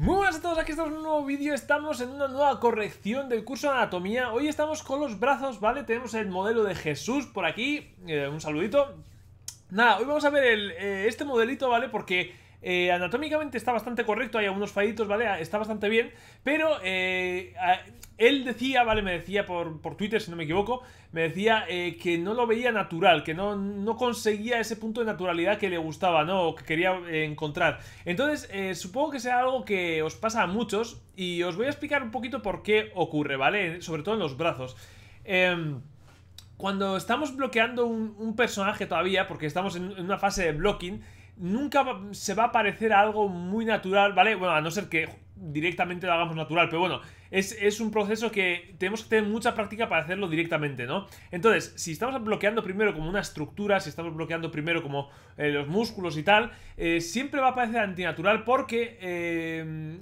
Muy buenas a todos, aquí estamos en un nuevo vídeo, estamos en una nueva corrección del curso de anatomía Hoy estamos con los brazos, ¿vale? Tenemos el modelo de Jesús por aquí, eh, un saludito Nada, hoy vamos a ver eh, este modelito, ¿vale? Porque eh, anatómicamente está bastante correcto, hay algunos fallitos, ¿vale? Ah, está bastante bien, pero eh, él decía, ¿vale? Me decía por, Twitter, si no me equivoco, me decía eh, que no lo veía natural, que no, conseguía ese punto de naturalidad que le gustaba, ¿no? O que quería encontrar. Entonces, supongo que sea algo que os pasa a muchos y os voy a explicar un poquito por qué ocurre, ¿vale? Sobre todo en los brazos. Em, cuando estamos bloqueando un, personaje todavía, porque estamos en una fase de blocking, nunca se va a parecer a algo muy natural, ¿vale? Bueno, a no ser que directamente lo hagamos natural, pero bueno, es, un proceso que tenemos que tener mucha práctica para hacerlo directamente, ¿no? Entonces, si estamos bloqueando primero como una estructura, si estamos bloqueando primero como eh, los músculos y tal, eh, siempre va a parecer antinatural porque eh,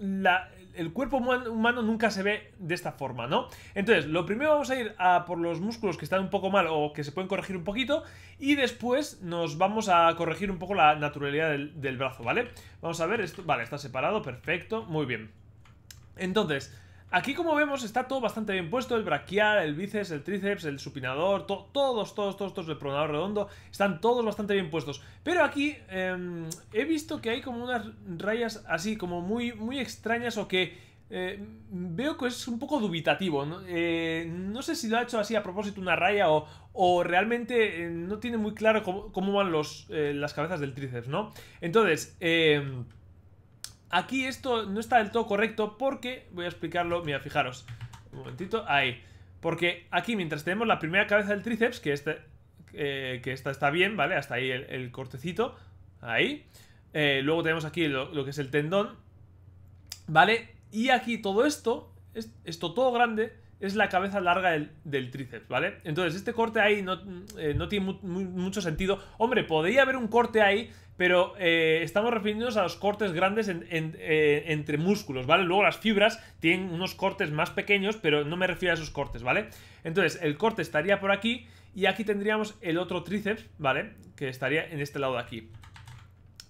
la, el cuerpo humano nunca se ve de esta forma, ¿no? Entonces, lo primero vamos a ir a por los músculos que están un poco mal o que se pueden corregir un poquito y después nos vamos a corregir un poco la naturalidad del, brazo, ¿vale? Vamos a ver, esto, vale, está separado, perfecto, muy bien. Entonces, Aquí como vemos está todo bastante bien puesto, el braquial, el bíceps, el tríceps, el supinador, todos, todos, todos, todos, el pronador redondo, están todos bastante bien puestos. Pero aquí em, he visto que hay como unas rayas así, como muy, muy extrañas o que eh, veo que es un poco dubitativo. Eh, ¿no? sé si lo ha hecho así a propósito una raya o, realmente eh, no tiene muy claro cómo, van los, las cabezas del tríceps, ¿no? Entonces... Eh, Aquí esto no está del todo correcto porque... Voy a explicarlo. Mira, fijaros. Un momentito. Ahí. Porque aquí, mientras tenemos la primera cabeza del tríceps, que, este, eh, que esta está bien, ¿vale? Hasta ahí el, cortecito. Ahí. Eh, luego tenemos aquí lo, lo, que es el tendón. ¿Vale? Y aquí todo esto, esto todo grande, es la cabeza larga del, tríceps, ¿vale? Entonces, este corte ahí no, eh, tiene mucho sentido. Hombre, podría haber un corte ahí, pero eh, estamos refiriéndonos a los cortes grandes eh, entre músculos, ¿vale? Luego las fibras tienen unos cortes más pequeños, pero no me refiero a esos cortes, ¿vale? Entonces, el corte estaría por aquí y aquí tendríamos el otro tríceps, ¿vale? Que estaría en este lado de aquí.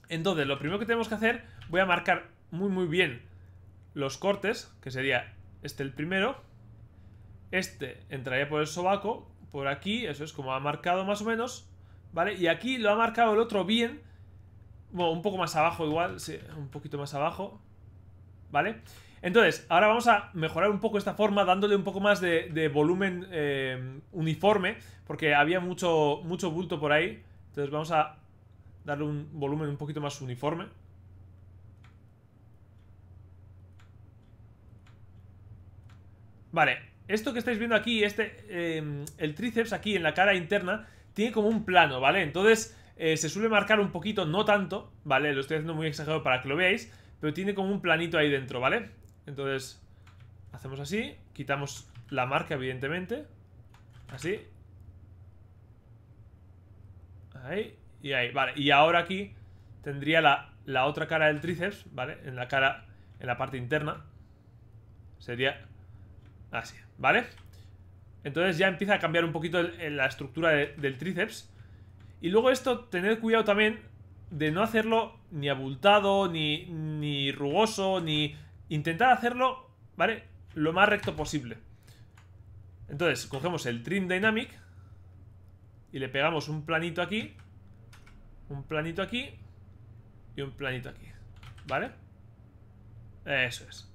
Entonces, lo primero que tenemos que hacer, voy a marcar muy muy bien los cortes, que sería este el primero, este entraría por el sobaco, por aquí, eso es como ha marcado más o menos, ¿vale? Y aquí lo ha marcado el otro bien, un poco más abajo igual, sí, un poquito más abajo, ¿vale? Entonces, ahora vamos a mejorar un poco esta forma dándole un poco más de, volumen eh, uniforme, porque había mucho, mucho bulto por ahí, entonces vamos a darle un volumen un poquito más uniforme. Vale, esto que estáis viendo aquí, este, em, el tríceps aquí en la cara interna, tiene como un plano, ¿vale? Entonces eh, se suele marcar un poquito, no tanto, ¿vale? Lo estoy haciendo muy exagerado para que lo veáis, pero tiene como un planito ahí dentro, ¿vale? Entonces hacemos así, quitamos la marca, evidentemente, así. Ahí y ahí, vale. Y ahora aquí tendría la, la otra cara del tríceps, ¿vale? En la cara, en la parte interna. Sería así. ¿Vale? Entonces ya empieza a cambiar un poquito la estructura del tríceps. Y luego esto, tener cuidado también de no hacerlo ni abultado, ni, ni rugoso, ni... Intentar hacerlo, ¿vale? Lo más recto posible. Entonces, cogemos el Trim Dynamic y le pegamos un planito aquí, un planito aquí y un planito aquí, ¿vale? Eso es.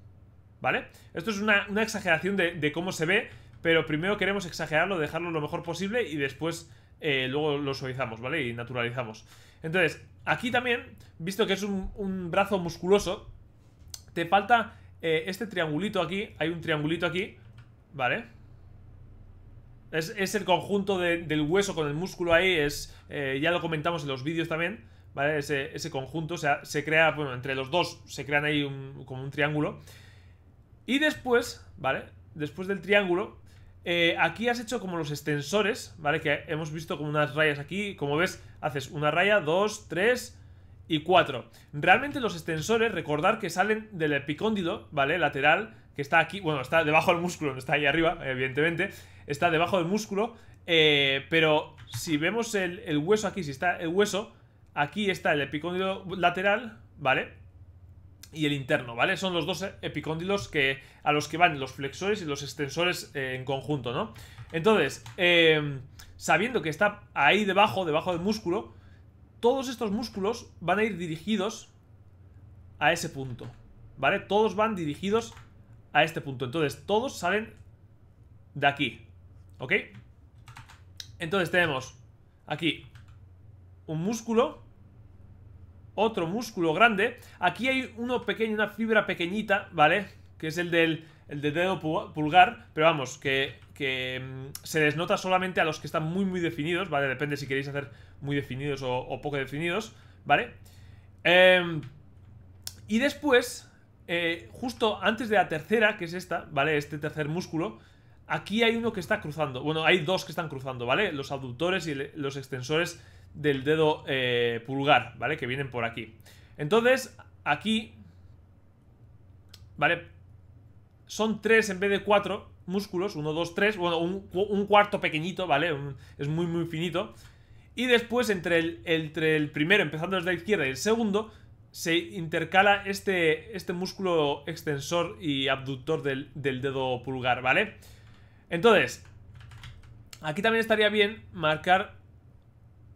¿Vale? Esto es una, exageración de, cómo se ve, pero primero queremos exagerarlo, dejarlo lo mejor posible y después eh, luego lo suavizamos, ¿vale? Y naturalizamos. Entonces, aquí también, visto que es un, brazo musculoso, te falta eh, este triangulito aquí, hay un triangulito aquí, ¿vale? Es, el conjunto del hueso con el músculo ahí, es eh, ya lo comentamos en los vídeos también, ¿vale? Ese, conjunto, o sea, se crea, bueno, entre los dos se crean ahí como un triángulo. Y después, ¿vale? Después del triángulo, eh, aquí has hecho como los extensores, ¿vale? Que hemos visto como unas rayas aquí. Como ves, haces una raya, dos, tres y cuatro. Realmente los extensores, recordar que salen del epicóndilo, ¿vale? Lateral, que está aquí, bueno, está debajo del músculo, no está ahí arriba, evidentemente. Está debajo del músculo, eh, pero si vemos el, hueso aquí, si está el hueso, aquí está el epicóndilo lateral, ¿vale? y el interno, ¿vale? Son los dos epicóndilos que, a los que van los flexores y los extensores eh, en conjunto, ¿no? Entonces, eh, sabiendo que está ahí debajo, debajo del músculo, todos estos músculos van a ir dirigidos a ese punto, ¿vale? Todos van dirigidos a este punto. Entonces, todos salen de aquí, ¿ok? Entonces tenemos aquí un músculo otro músculo grande. Aquí hay uno pequeño, una fibra pequeñita, ¿vale? Que es el del, dedo pulgar, pero vamos, que, mm, se desnota solamente a los que están muy, muy definidos, ¿vale? Depende si queréis hacer muy definidos o, poco definidos, ¿vale? Em, y después, eh, justo antes de la tercera, que es esta, ¿vale? Este tercer músculo, aquí hay uno que está cruzando. Bueno, hay dos que están cruzando, ¿vale? Los abductores y los extensores del dedo eh, pulgar, ¿vale? Que vienen por aquí. Entonces, aquí, ¿vale? Son tres en vez de cuatro músculos, uno, dos, tres, bueno, un, cuarto pequeñito, ¿vale? es muy, muy finito. Y después, entre el, entre el primero, empezando desde la izquierda, y el segundo, se intercala este, este músculo extensor y abductor del, del dedo pulgar, ¿vale? Entonces, aquí también estaría bien marcar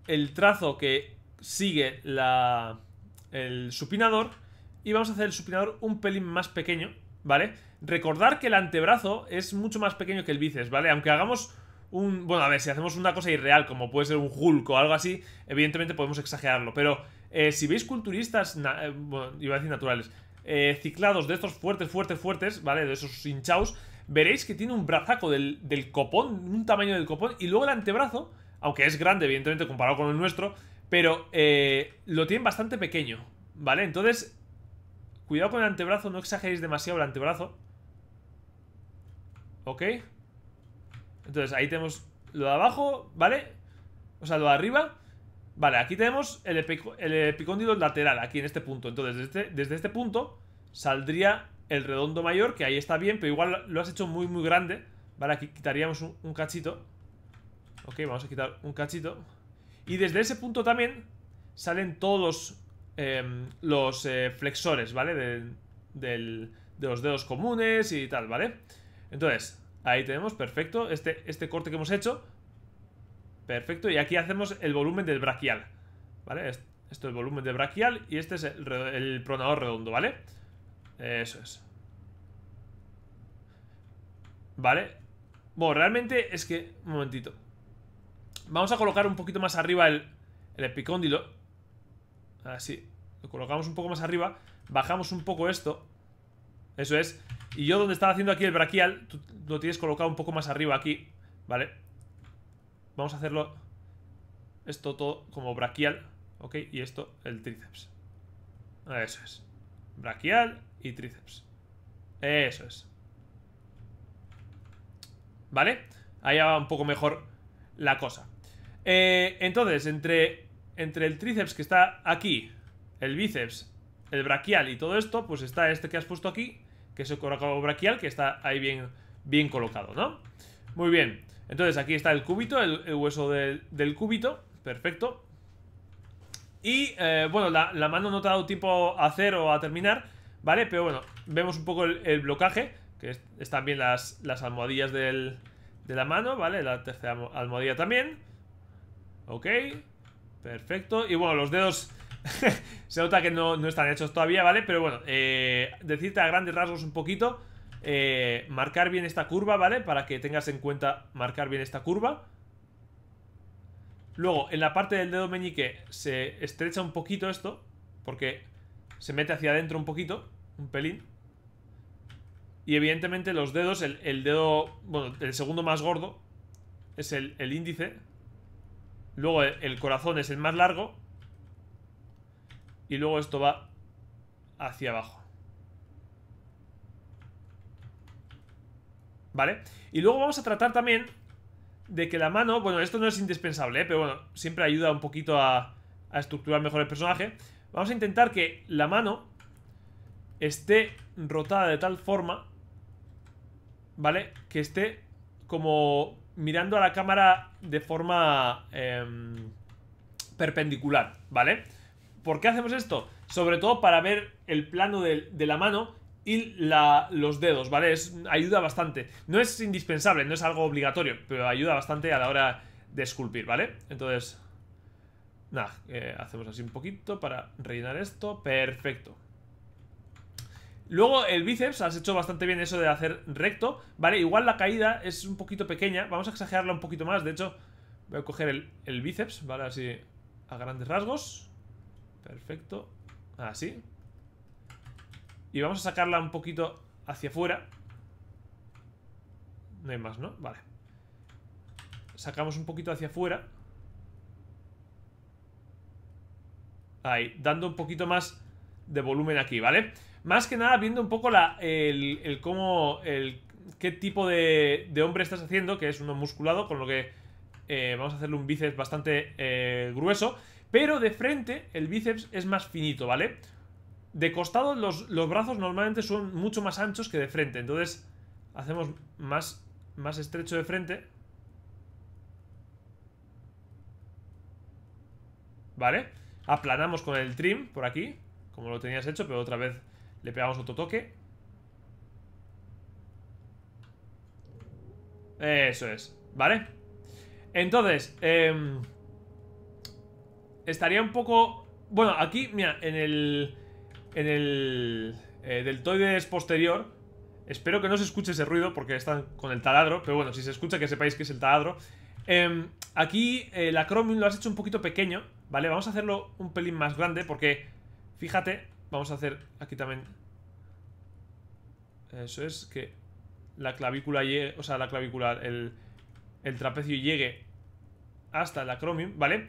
el trazo que sigue la, el supinador y vamos a hacer el supinador un pelín más pequeño, ¿vale? Recordar que el antebrazo es mucho más pequeño que el bíceps, ¿vale? Aunque hagamos un... Bueno, a ver, si hacemos una cosa irreal, como puede ser un Hulk o algo así, evidentemente podemos exagerarlo, pero eh, si veis culturistas, eh, bueno, iba a decir naturales, eh, ciclados de estos fuertes, fuertes, fuertes, ¿vale? De esos hinchaos, veréis que tiene un brazaco del, del copón, un tamaño del copón, y luego el antebrazo aunque es grande, evidentemente, comparado con el nuestro, pero eh, lo tienen bastante pequeño, ¿vale? Entonces, cuidado con el antebrazo, no exageréis demasiado el antebrazo. ¿Ok? Entonces, ahí tenemos lo de abajo, ¿vale? O sea, lo de arriba. Vale, aquí tenemos el, el lateral, aquí en este punto. Entonces, este, desde este, punto saldría el redondo mayor, que ahí está bien, pero igual lo has hecho muy, muy grande. Vale, aquí quitaríamos un cachito. Ok, vamos a quitar un cachito. Y desde ese punto también salen todos em, los eh, flexores, ¿vale? De, los dedos comunes y tal, ¿vale? Entonces, ahí tenemos, perfecto, este, este corte que hemos hecho. Perfecto, y aquí hacemos el volumen del brachial ¿vale? Esto es el volumen del brachial y este es el pronador redondo, ¿vale? Eso es. Vale. Bueno, realmente es que... Un momentito. Vamos a colocar un poquito más arriba el, epicóndilo. Así. Lo colocamos un poco más arriba. Bajamos un poco esto. Eso es. Y yo donde estaba haciendo aquí el braquial, lo tienes colocado un poco más arriba aquí. Vale. Vamos a hacerlo... Esto todo como braquial. ¿Ok? Y esto, el tríceps. Eso es. Braquial y tríceps. Eso es. ¿Vale? Ahí va un poco mejor la cosa. Eh, entonces, entre, entre el tríceps que está aquí, el bíceps, el braquial y todo esto, pues está este que has puesto aquí, que es el colocado braquial, que está ahí bien, bien colocado, ¿no? Muy bien. Entonces, aquí está el cúbito, el, hueso del, cúbito. Perfecto. Y, eh, bueno, la, mano no te ha dado tiempo a hacer o a terminar, ¿vale? Pero bueno, vemos un poco el, blocaje, que es, están bien las, almohadillas de la mano, ¿vale? La tercera almohadilla también. Ok, perfecto. Y bueno, los dedos se nota que no, están hechos todavía, ¿vale? Pero bueno, eh, decirte a grandes rasgos un poquito, eh, marcar bien esta curva, ¿vale? Para que tengas en cuenta marcar bien esta curva. Luego, en la parte del dedo meñique se estrecha un poquito esto, porque se mete hacia adentro un poquito, un pelín. Y evidentemente los dedos, el, dedo, bueno, el segundo más gordo es el, el índice, Luego el corazón es el más largo. Y luego esto va hacia abajo. ¿Vale? Y luego vamos a tratar también de que la mano... Bueno, esto no es indispensable, ¿eh? pero bueno, siempre ayuda un poquito a, a estructurar mejor el personaje. Vamos a intentar que la mano esté rotada de tal forma, ¿vale? Que esté como mirando a la cámara de forma em, perpendicular, ¿vale? ¿Por qué hacemos esto? Sobre todo para ver el plano de, la mano y los dedos, ¿vale? ayuda bastante. No es indispensable, no es algo obligatorio, pero ayuda bastante a la hora de esculpir, ¿vale? Entonces, nada, eh, hacemos así un poquito para rellenar esto. Perfecto. Luego el bíceps, has hecho bastante bien eso de hacer recto, ¿vale? Igual la caída es un poquito pequeña, vamos a exagerarla un poquito más, de hecho voy a coger el, bíceps, ¿vale? Así a grandes rasgos, perfecto, así. Y vamos a sacarla un poquito hacia afuera. No hay más, ¿no? Vale. Sacamos un poquito hacia afuera. Ahí, dando un poquito más de volumen aquí, ¿vale? vale más que nada viendo un poco la, el, cómo, el qué tipo de, hombre estás haciendo, que es uno musculado, con lo que eh, vamos a hacerle un bíceps bastante eh, grueso. Pero de frente el bíceps es más finito, ¿vale? De costado los, los, brazos normalmente son mucho más anchos que de frente. Entonces hacemos más, más estrecho de frente. ¿Vale? Aplanamos con el trim por aquí, como lo tenías hecho, pero otra vez le pegamos otro toque. Eso es, ¿vale? Entonces, em, estaría un poco... Bueno, aquí, mira, en el... En el... Eh, deltoides posterior Espero que no se escuche ese ruido porque están con el taladro, pero bueno, si se escucha que sepáis que es el taladro. Em, aquí eh, la Chromium lo has hecho un poquito pequeño, ¿vale? Vamos a hacerlo un pelín más grande porque, fíjate, Vamos a hacer aquí también... Eso es, que la clavícula llegue... O sea, la clavícula, el, el trapecio llegue hasta la acromium, ¿vale?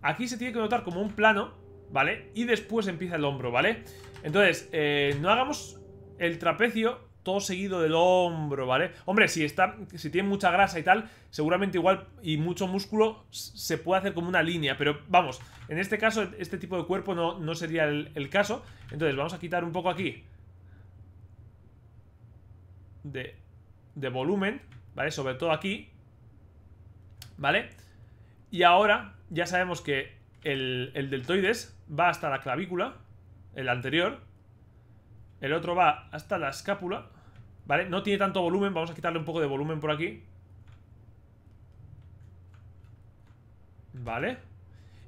Aquí se tiene que notar como un plano, ¿vale? Y después empieza el hombro, ¿vale? Entonces, eh, no hagamos el trapecio todo seguido del hombro, ¿vale? Hombre, si está, si tiene mucha grasa y tal, seguramente igual y mucho músculo se puede hacer como una línea, pero vamos, en este caso, este tipo de cuerpo no, sería el, caso. Entonces, vamos a quitar un poco aquí de, de volumen, ¿vale? Sobre todo aquí, ¿vale? Y ahora ya sabemos que el, el deltoides va hasta la clavícula, el anterior, el otro va hasta la escápula ¿Vale? No tiene tanto volumen, vamos a quitarle un poco de volumen por aquí ¿Vale?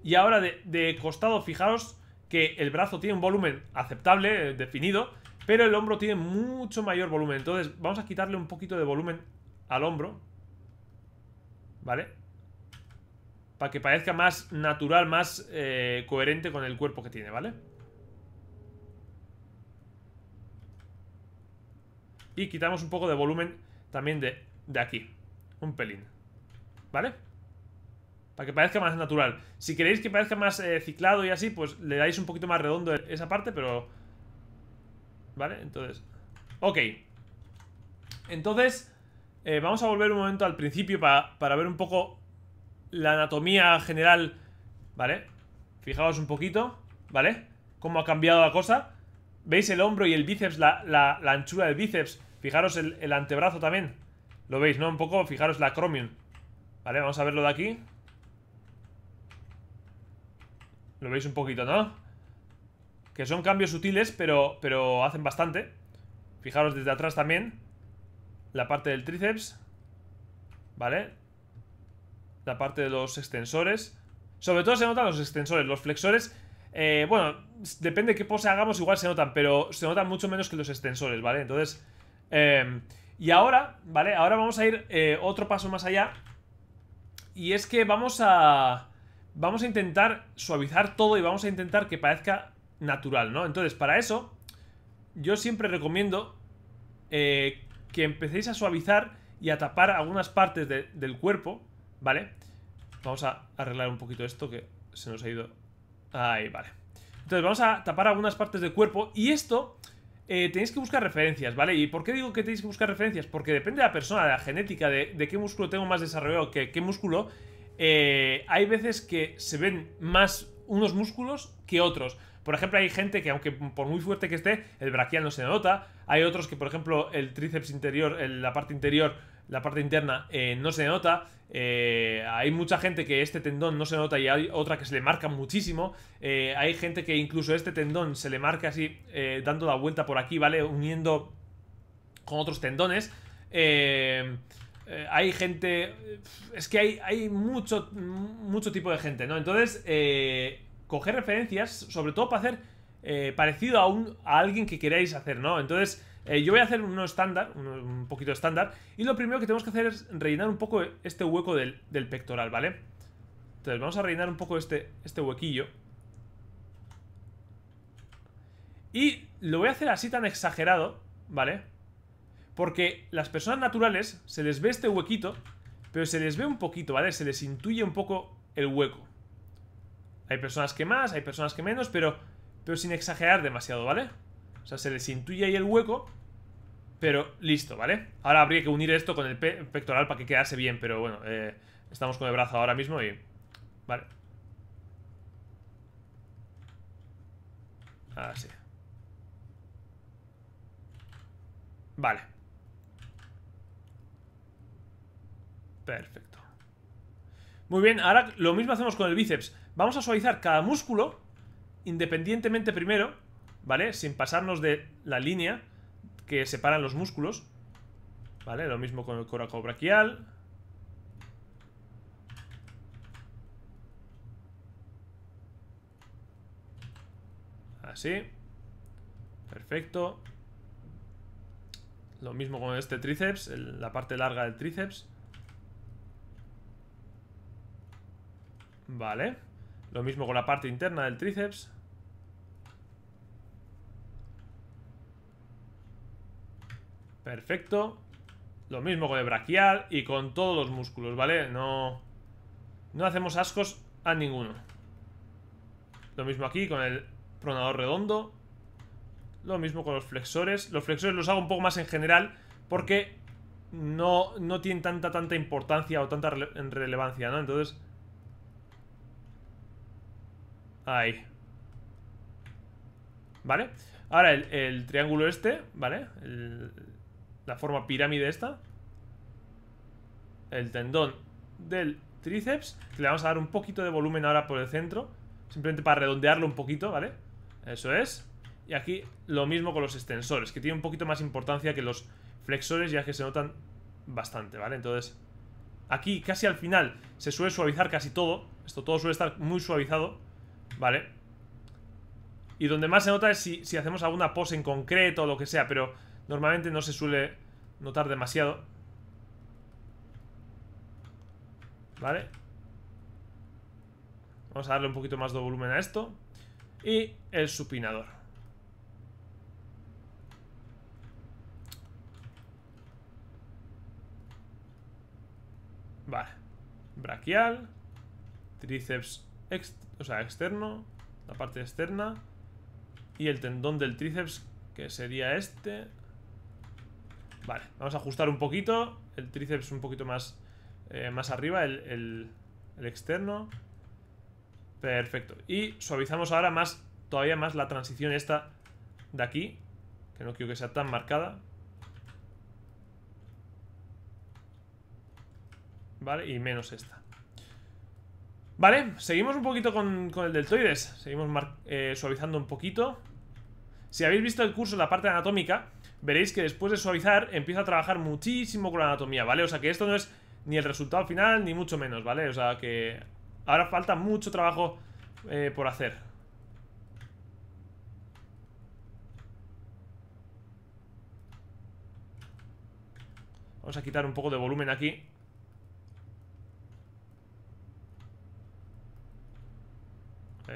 Y ahora de, costado, fijaros que el brazo tiene un volumen aceptable, eh, definido Pero el hombro tiene mucho mayor volumen Entonces vamos a quitarle un poquito de volumen al hombro ¿Vale? Para que parezca más natural, más eh, coherente con el cuerpo que tiene, ¿vale? vale Y quitamos un poco de volumen también de, aquí. Un pelín. ¿Vale? Para que parezca más natural. Si queréis que parezca más eh, ciclado y así, pues le dais un poquito más redondo esa parte, pero... ¿Vale? Entonces... Ok. Entonces, eh, vamos a volver un momento al principio para, ver un poco la anatomía general, ¿vale? Fijaos un poquito, ¿vale? Cómo ha cambiado la cosa. ¿Veis el hombro y el bíceps, la anchura del bíceps? Fijaros el, antebrazo también. Lo veis, ¿no? Un poco, fijaros la Chromium. Vale, vamos a verlo de aquí. Lo veis un poquito, ¿no? Que son cambios sutiles, pero, pero hacen bastante. Fijaros desde atrás también. La parte del tríceps. ¿Vale? La parte de los extensores. Sobre todo se notan los extensores, los flexores. Eh, bueno, depende de qué pose hagamos, igual se notan, pero se notan mucho menos que los extensores, ¿vale? Entonces, Em, y ahora, ¿vale? Ahora vamos a ir eh, otro paso más allá. Y es que vamos a... Vamos a intentar suavizar todo y vamos a intentar que parezca natural, ¿no? Entonces, para eso, yo siempre recomiendo eh, que empecéis a suavizar y a tapar algunas partes del cuerpo, ¿vale? Vamos a arreglar un poquito esto que se nos ha ido... Ahí, vale. Entonces, vamos a tapar algunas partes del cuerpo y esto eh, tenéis que buscar referencias, ¿vale? ¿Y por qué digo que tenéis que buscar referencias? Porque depende de la persona, de la genética, de, qué músculo tengo más desarrollado que qué músculo. Eh, hay veces que se ven más unos músculos que otros. Por ejemplo, hay gente que, aunque por muy fuerte que esté, el braquial no se nota. Hay otros que, por ejemplo, el tríceps interior, la parte interior, la parte interna eh, no se nota. Eh, hay mucha gente que este tendón no se nota y hay otra que se le marca muchísimo. Eh, hay gente que incluso este tendón se le marca así, dando la vuelta por aquí, ¿vale? Uniendo con otros tendones. hay gente... Es que hay, hay, mucho, mucho tipo de gente, ¿no? Entonces, coger referencias, sobre todo para hacer parecido a, un, a alguien que queráis hacer, ¿no? Entonces... Eh, yo voy a hacer uno estándar, un poquito estándar, y lo primero que tenemos que hacer es rellenar un poco este hueco del, pectoral, ¿vale? Entonces vamos a rellenar un poco este, este huequillo. Y lo voy a hacer así tan exagerado, ¿vale? Porque las personas naturales se les ve este huequito, pero se les ve un poquito, ¿vale? Se les intuye un poco el hueco. Hay personas que más, hay personas que menos, pero, pero sin exagerar demasiado, ¿vale? vale sea, se desintuye ahí el hueco. Pero listo, ¿vale? Ahora habría que unir esto con el pectoral para que quedase bien, pero bueno, eh, estamos con el brazo ahora mismo y... Vale. Así. Ah, vale. Perfecto. Muy bien, ahora lo mismo hacemos con el bíceps. Vamos a suavizar cada músculo, independientemente primero, ¿vale? Sin pasarnos de la línea que separan los músculos, ¿vale? Lo mismo con el coraco braquial. Así. Perfecto. Lo mismo con este tríceps, la parte larga del tríceps. Vale. Lo mismo con la parte interna del tríceps. Perfecto. Lo mismo con el braquial y con todos los músculos, ¿vale? No, no hacemos ascos a ninguno. Lo mismo aquí con el pronador redondo. Lo mismo con los flexores. Los flexores los hago un poco más en general porque no, no tienen tanta, tanta importancia o tanta relevancia, ¿no? Entonces... Ahí. ¿Vale? Ahora el, el triángulo este, ¿vale? El, la forma pirámide esta. El tendón del tríceps. le vamos a dar un poquito de volumen ahora por el centro. Simplemente para redondearlo un poquito, ¿vale? Eso es. Y aquí lo mismo con los extensores, que tiene un poquito más importancia que los flexores, ya que se notan bastante, ¿vale? Entonces, aquí casi al final se suele suavizar casi todo. Esto todo suele estar muy suavizado, ¿vale? Y donde más se nota es si, si hacemos alguna pose en concreto o lo que sea, pero Normalmente no se suele notar demasiado. ¿Vale? Vamos a darle un poquito más de volumen a esto. Y el supinador. Vale. Braquial. Tríceps sea, externo. La parte externa. Y el tendón del tríceps, que sería este. Vale, vamos a ajustar un poquito. El tríceps un poquito más, eh, más arriba, el, externo. Perfecto. Y suavizamos ahora más, todavía más la transición esta de aquí. Que no quiero que sea tan marcada. Vale, y menos esta. Vale, seguimos un poquito con, el deltoides. Seguimos eh, suavizando un poquito. Si habéis visto el curso, la parte anatómica, veréis que después de suavizar empieza a trabajar muchísimo con la anatomía, ¿vale? O sea que esto no es ni el resultado final ni mucho menos, ¿vale? O sea que ahora falta mucho trabajo eh, por hacer. Vamos a quitar un poco de volumen aquí.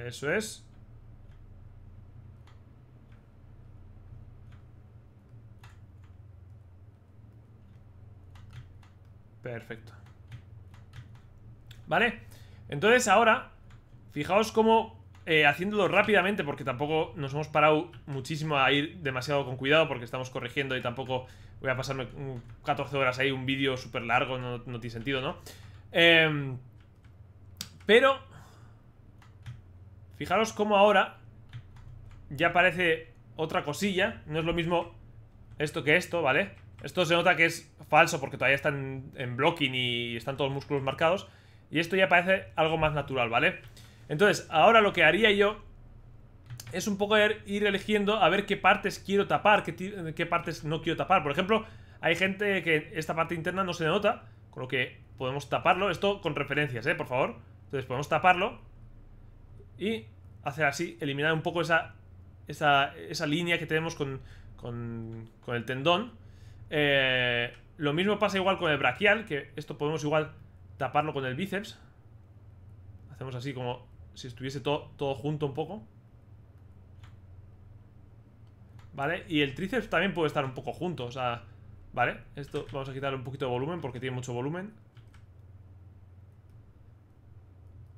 Eso es. Perfecto. ¿Vale? Entonces ahora, fijaos cómo eh, haciéndolo rápidamente, porque tampoco nos hemos parado muchísimo a ir demasiado con cuidado, porque estamos corrigiendo y tampoco voy a pasarme 14 mm, horas ahí, un vídeo súper largo, no, tiene sentido, ¿no? Em, pero, fijaros cómo ahora ya aparece otra cosilla, no es lo mismo esto que esto, ¿vale? Esto se nota que es falso porque todavía están en blocking y están todos los músculos marcados. Y esto ya parece algo más natural, ¿vale? Entonces, ahora lo que haría yo es un poco er-, ir eligiendo a ver qué partes quiero tapar, qué, partes no quiero tapar. Por ejemplo, hay gente que esta parte interna no se nota, con lo que podemos taparlo. Esto con referencias, ¿eh? Por favor. Entonces podemos taparlo y hacer así, eliminar un poco esa, esa, esa línea que tenemos con, con, con el tendón. Eh, lo mismo pasa igual con el braquial, que esto podemos igual taparlo con el bíceps. Hacemos así como si estuviese todo, todo junto un poco. ¿Vale? Y el tríceps también puede estar un poco junto, o sea... ¿Vale? Esto vamos a quitarle un poquito de volumen porque tiene mucho volumen.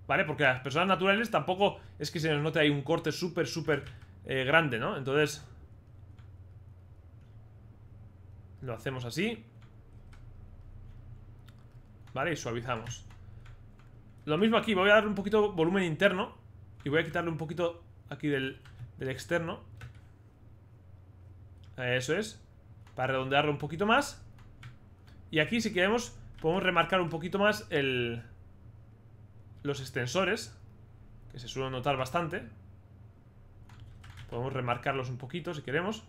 ¿Vale? Porque a las personas naturales tampoco es que se nos note ahí un corte súper, súper eh, grande, ¿no? Entonces... Lo hacemos así. Vale, y suavizamos. Lo mismo aquí, voy a dar un poquito volumen interno. Y voy a quitarle un poquito aquí del, externo. Eso es. Para redondearlo un poquito más. Y aquí, si queremos, podemos remarcar un poquito más el, los extensores. Que se suelen notar bastante. Podemos remarcarlos un poquito si queremos.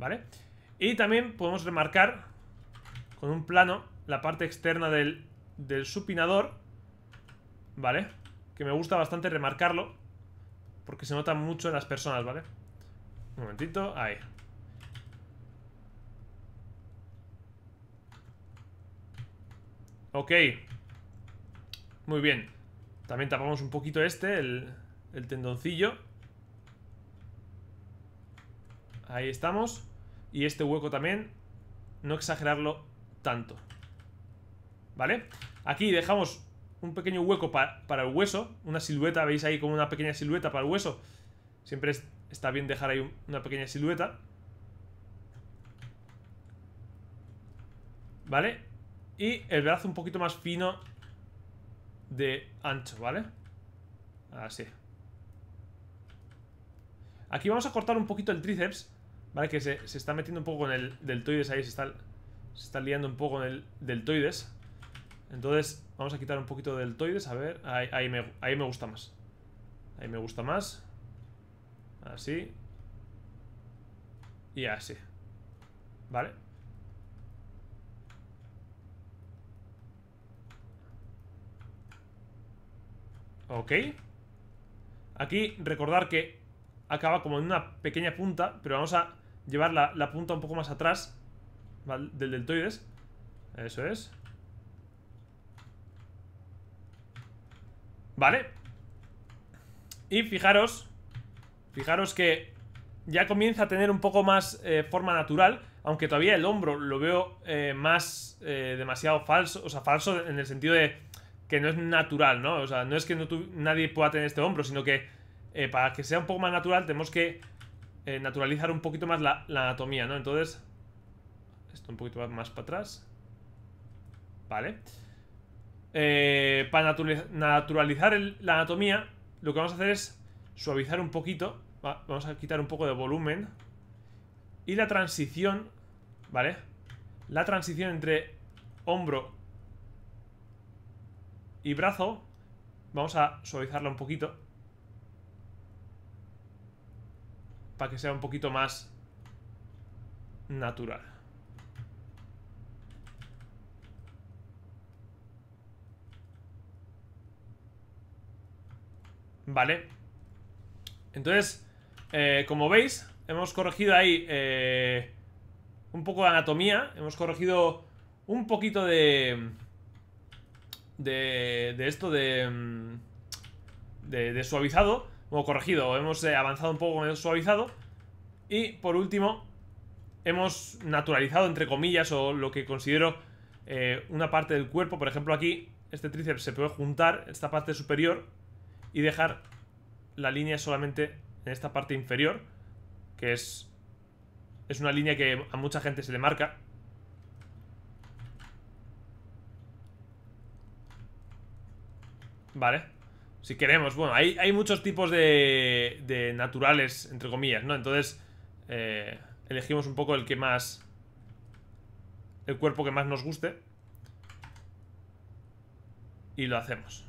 ¿Vale? Y también podemos remarcar con un plano la parte externa del, del supinador, ¿vale? Que me gusta bastante remarcarlo porque se nota mucho en las personas, ¿vale? Un momentito, ahí. Ok. Muy bien. También tapamos un poquito este, el, el tendoncillo. Ahí estamos. Y este hueco también, no exagerarlo tanto. ¿Vale? Aquí dejamos un pequeño hueco para el hueso, una silueta, veis ahí como una pequeña silueta para el hueso. Siempre está bien dejar ahí una pequeña silueta. ¿Vale? Y el brazo un poquito más fino de ancho, ¿vale? Así. Aquí vamos a cortar un poquito el tríceps Vale, que se, está metiendo un poco con el deltoides ahí, se está, está liando un poco con el deltoides. Entonces, vamos a quitar un poquito de deltoides, a ver, ahí, me, ahí me gusta más. Ahí me gusta más. Así. Y así. ¿Vale? Ok. Aquí recordar que acaba como en una pequeña punta, pero vamos a llevar la, punta un poco más atrás del deltoides. Eso es. Vale. Y fijaros, fijaros que ya comienza a tener un poco más eh, forma natural, aunque todavía el hombro lo veo eh, más eh, demasiado falso, o sea, falso en el sentido de que no es natural, ¿no? O sea, no es que no nadie pueda tener este hombro, sino que para que sea un poco más natural tenemos que eh, naturalizar un poquito más la, anatomía, ¿no? Entonces, esto un poquito más para atrás. Vale. Eh, para naturalizar la anatomía, lo que vamos a hacer es suavizar un poquito. vamos a quitar un poco de volumen. Y la transición, ¿vale? La transición entre hombro y brazo, vamos a suavizarla un poquito. para que sea un poquito más natural. Vale. Entonces, eh, como veis, hemos corregido ahí eh, un poco de anatomía. Hemos corregido un poquito de... De, de esto de, mm, de, de suavizado corregido, hemos eh, avanzado un poco, hemos suavizado. Y por último, hemos naturalizado, entre comillas, o lo que considero eh, una parte del cuerpo. Por ejemplo, aquí, este tríceps se puede juntar, esta parte superior, y dejar la línea solamente en esta parte inferior, que es, es una línea que a mucha gente se le marca. Vale. Si queremos, bueno, hay, hay muchos tipos de, de naturales, entre comillas, ¿no? Entonces, eh, elegimos un poco el que más... El cuerpo que más nos guste. Y lo hacemos.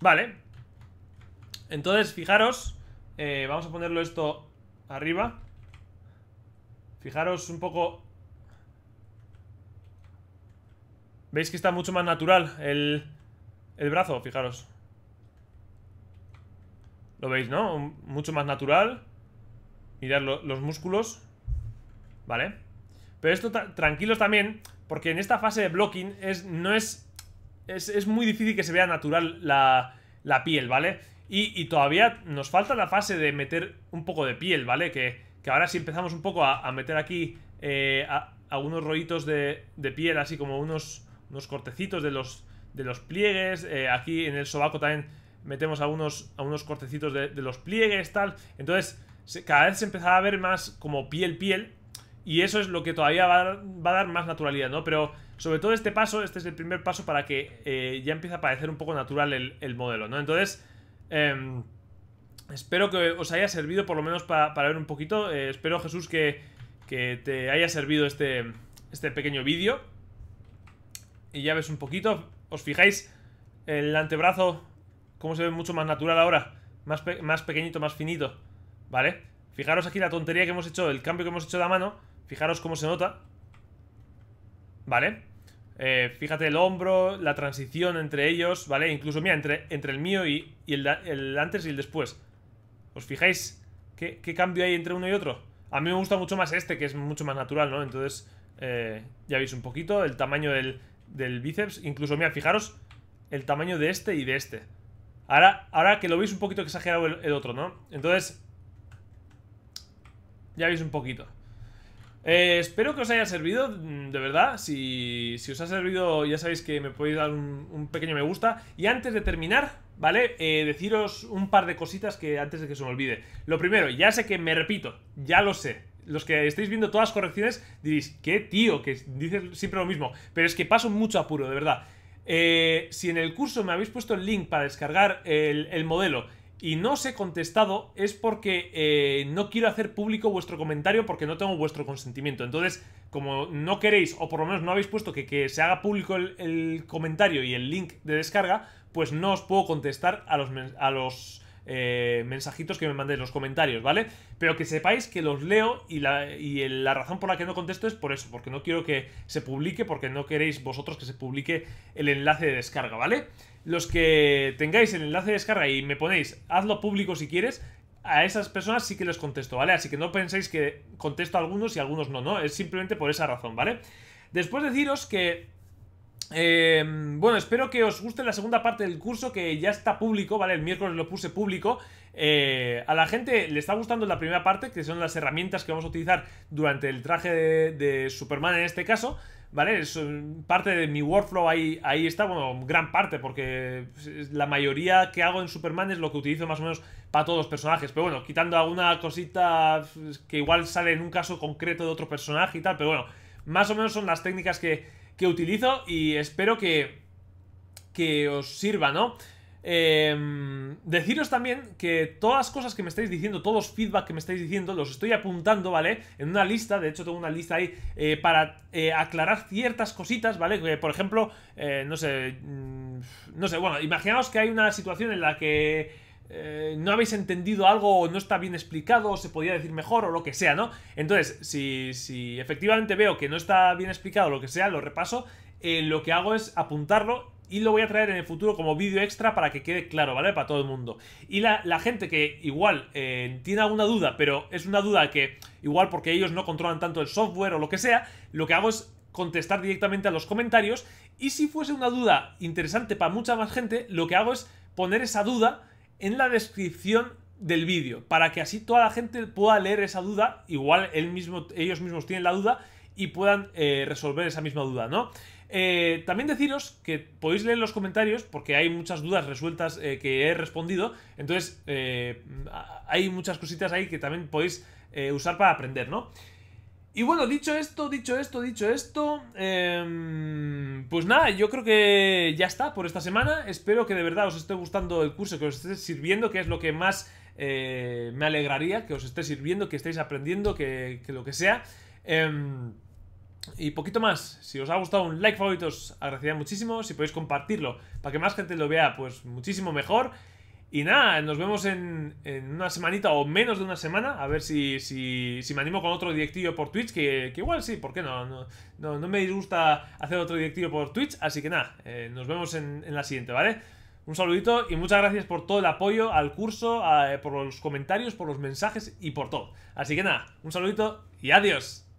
Vale. Entonces, fijaros. Eh, vamos a ponerlo esto arriba. Fijaros un poco Veis que está mucho más natural el, el brazo, fijaros. Lo veis, ¿no? Mucho más natural. Mirad los músculos. ¿Vale? Pero esto tranquilos también, porque en esta fase de blocking es, no es, es, muy difícil que se vea natural la, piel, ¿vale? Y, todavía nos falta la fase de meter un poco de piel, ¿vale? Que, ahora sí empezamos un poco a, meter aquí eh, algunos rollitos de, de, piel, así como unos unos cortecitos de los, de los pliegues. Eh, aquí en el sobaco también metemos algunos, unos cortecitos de, los pliegues, tal. Entonces, cada vez se empezaba a ver más como piel, piel. Y eso es lo que todavía va a, dar, más naturalidad, ¿no? Pero sobre todo este paso, este es el primer paso para que eh, ya empiece a parecer un poco natural el, modelo, ¿no? Entonces, em, espero que os haya servido por lo menos para, ver un poquito. Eh, espero, Jesús, que, que, te haya servido este, este pequeño vídeo. Y ya ves un poquito, os fijáis, el antebrazo, cómo se ve mucho más natural ahora. Más, más pequeñito, más finito, ¿vale? Fijaros aquí la tontería que hemos hecho, el cambio que hemos hecho de la mano. Fijaros cómo se nota. ¿Vale? Eh, fíjate el hombro, la transición entre ellos, ¿vale? Incluso, mira, entre, entre el mío y, el, antes y el después. ¿Os fijáis qué, cambio hay entre uno y otro? A mí me gusta mucho más este, que es mucho más natural, ¿no? Entonces, eh, ya veis un poquito el tamaño del, del bíceps. Incluso, mira, fijaros el tamaño de este y de este. Ahora, ahora que lo veis un poquito exagerado el, otro, ¿no? Entonces, ya veis un poquito. Eh, espero que os haya servido, mm, de verdad. Si, si, os ha servido, ya sabéis que me podéis dar un, pequeño me gusta. Y antes de terminar, ¿vale? Eh, deciros un par de cositas que antes de que se me olvide. Lo primero, ya sé que me repito, ya lo sé los que estáis viendo todas las correcciones, diréis, qué tío, que dices siempre lo mismo. Pero es que paso mucho apuro, de verdad. Eh, si en el curso me habéis puesto el link para descargar el, modelo y no os he contestado, es porque eh, no quiero hacer público vuestro comentario porque no tengo vuestro consentimiento. Entonces, como no queréis, o por lo menos no habéis puesto que, se haga público el, comentario y el link de descarga, pues no os puedo contestar a los, a los eh, mensajitos que me mandéis los comentarios, ¿vale? Pero que sepáis que los leo y la, y la razón por la que no contesto es por eso, porque no quiero que se publique, porque no queréis vosotros que se publique el enlace de descarga, ¿vale? Los que tengáis el enlace de descarga y me ponéis, hazlo público si quieres, a esas personas sí que les contesto, ¿vale? Así que no penséis que contesto a algunos y a algunos no, ¿no? Es simplemente por esa razón, ¿vale? Después deciros que eh, bueno, espero que os guste la segunda parte del curso que ya está público, ¿vale? El miércoles lo puse público. Eh, a la gente le está gustando la primera parte, que son las herramientas que vamos a utilizar durante el traje de, Superman en este caso. ¿Vale? Es eh, parte de mi workflow ahí, ahí está, bueno, gran parte, porque la mayoría que hago en Superman es lo que utilizo más o menos para todos los personajes. Pero bueno, quitando alguna cosita que igual sale en un caso concreto de otro personaje y tal, pero bueno, más o menos son las técnicas que, que utilizo y espero que, que os sirva, ¿no? Eh, deciros también que todas las cosas que me estáis diciendo, todos los feedback que me estáis diciendo, los estoy apuntando, ¿vale? En una lista, de hecho tengo una lista ahí eh, para eh, aclarar ciertas cositas, ¿vale? Que, por ejemplo, eh, no sé, mm, no sé, bueno, imaginaos que hay una situación en la que eh, no habéis entendido algo o no está bien explicado o se podía decir mejor o lo que sea, ¿no? Entonces, si, si efectivamente veo que no está bien explicado o lo que sea, lo repaso, eh, lo que hago es apuntarlo y lo voy a traer en el futuro como vídeo extra para que quede claro, ¿vale? Para todo el mundo. Y la, gente que igual eh, tiene alguna duda, pero es una duda que igual porque ellos no controlan tanto el software o lo que sea, lo que hago es contestar directamente a los comentarios y si fuese una duda interesante para mucha más gente, lo que hago es poner esa duda en la descripción del vídeo, para que así toda la gente pueda leer esa duda, igual mismo, ellos mismos tienen la duda y puedan eh, resolver esa misma duda, ¿no? Eh, también deciros que podéis leer los comentarios porque hay muchas dudas resueltas eh, que he respondido, entonces hay muchas cositas ahí que también podéis usar para aprender, ¿no? Y bueno, dicho esto, dicho esto, dicho esto, em, pues nada, yo creo que ya está por esta semana. Espero que de verdad os esté gustando el curso, que os esté sirviendo, que es lo que más eh, me alegraría, que os esté sirviendo, que estéis aprendiendo, que, lo que sea. Em, y poquito más, si os ha gustado un like favorito os agradecería muchísimo, si podéis compartirlo para que más gente lo vea pues muchísimo mejor. Y nada, nos vemos en, en, una semanita o menos de una semana. A ver si, me animo con otro directivo por Twitch. Que, igual sí, ¿por qué no? no? me disgusta hacer otro directivo por Twitch. Así que nada, eh, nos vemos en, la siguiente, ¿vale? Un saludito y muchas gracias por todo el apoyo al curso, eh, por los comentarios, por los mensajes y por todo. Así que nada, un saludito y adiós.